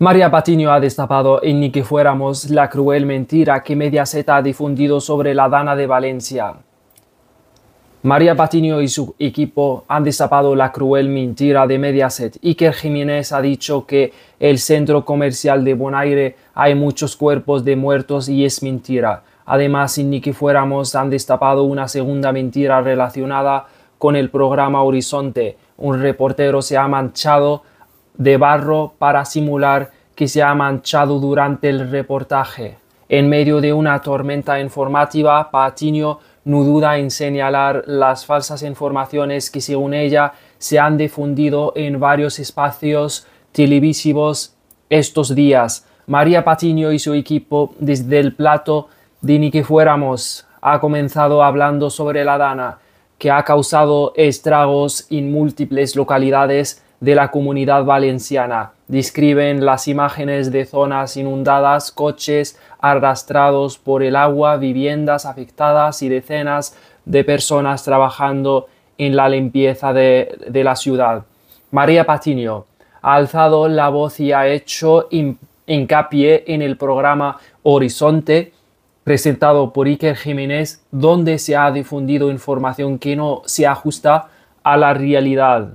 María Patiño ha destapado en Ni que fuéramos la cruel mentira que Mediaset ha difundido sobre la Dana de Valencia. María Patiño y su equipo han destapado la cruel mentira de Mediaset. Iker Jiménez ha dicho que el centro comercial de Bonaire hay muchos cuerpos de muertos y es mentira. Además, en Ni que fuéramos han destapado una segunda mentira relacionada con el programa Horizonte. Un reportero se ha manchado de barro para simular que se ha manchado durante el reportaje. En medio de una tormenta informativa, Patiño no duda en señalar las falsas informaciones que según ella se han difundido en varios espacios televisivos estos días. María Patiño y su equipo desde el plato de ni que fuéramos ha comenzado hablando sobre la dana que ha causado estragos en múltiples localidades de la comunidad valenciana. Describen las imágenes de zonas inundadas, coches arrastrados por el agua, viviendas afectadas y decenas de personas trabajando en la limpieza de, la ciudad. María Patiño ha alzado la voz y ha hecho hincapié en el programa Horizonte, presentado por Iker Jiménez, donde se ha difundido información que no se ajusta a la realidad.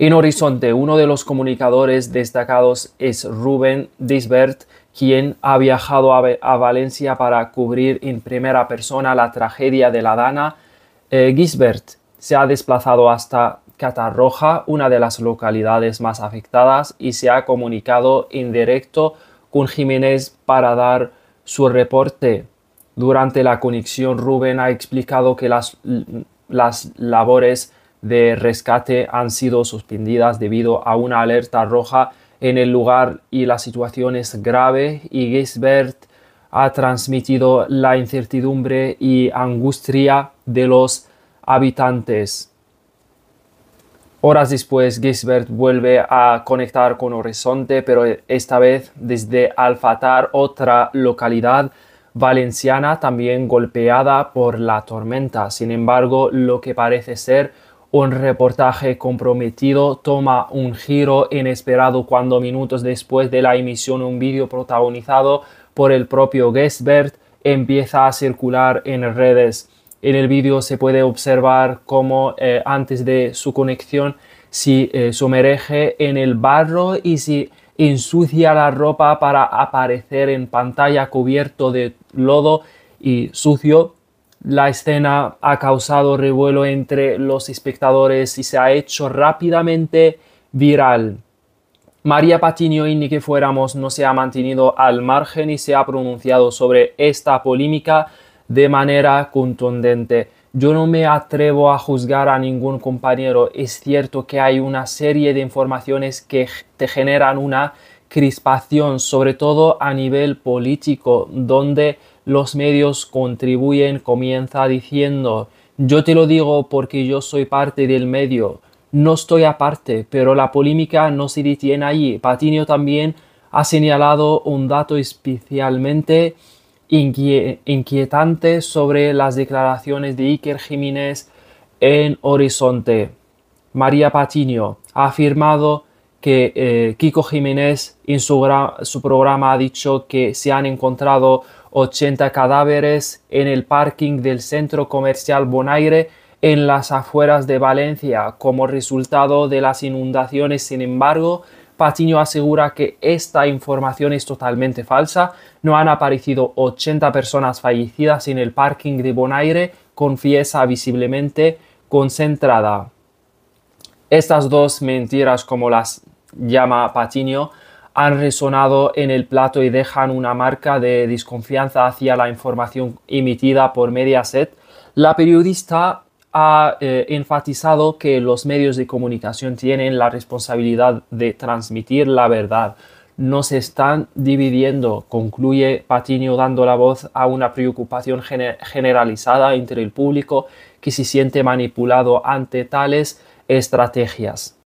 En Horizonte, uno de los comunicadores destacados es Rubén Disbert, quien ha viajado a, Valencia para cubrir en primera persona la tragedia de la Dana. Eh, Gisbert se ha desplazado hasta Catarroja, una de las localidades más afectadas, y se ha comunicado en directo con Jiménez para dar su reporte. Durante la conexión, Rubén ha explicado que las, las labores de rescate han sido suspendidas debido a una alerta roja en el lugar y la situación es grave y Gisbert ha transmitido la incertidumbre y angustia de los habitantes. Horas después, Gisbert vuelve a conectar con Horizonte, pero esta vez desde Alfatar, otra localidad valenciana también golpeada por la tormenta. Sin embargo, lo que parece ser un reportaje comprometido toma un giro inesperado cuando minutos después de la emisión un vídeo protagonizado por el propio Gessbert empieza a circular en redes. En el vídeo se puede observar cómo eh, antes de su conexión se eh, sumerge en el barro y se ensucia la ropa para aparecer en pantalla cubierto de lodo y sucio la escena ha causado revuelo entre los espectadores y se ha hecho rápidamente viral. María Patiño y ni que fuéramos no se ha mantenido al margen y se ha pronunciado sobre esta polémica de manera contundente. Yo no me atrevo a juzgar a ningún compañero. Es cierto que hay una serie de informaciones que te generan una crispación, sobre todo a nivel político, donde los medios contribuyen, comienza diciendo, yo te lo digo porque yo soy parte del medio, no estoy aparte, pero la polémica no se detiene allí. Patiño también ha señalado un dato especialmente inquietante sobre las declaraciones de Iker Jiménez en Horizonte. María Patiño ha afirmado que eh, Kiko Jiménez en su programa ha dicho que se han encontrado 80 cadáveres en el parking del centro comercial Bonaire en las afueras de Valencia. Como resultado de las inundaciones, sin embargo, Patiño asegura que esta información es totalmente falsa. No han aparecido 80 personas fallecidas en el parking de Bonaire, confiesa visiblemente concentrada. Estas dos mentiras, como las llama Patiño, han resonado en el plato y dejan una marca de desconfianza hacia la información emitida por Mediaset, la periodista ha eh, enfatizado que los medios de comunicación tienen la responsabilidad de transmitir la verdad. No se están dividiendo, concluye Patiño dando la voz a una preocupación generalizada entre el público que se siente manipulado ante tales estrategias.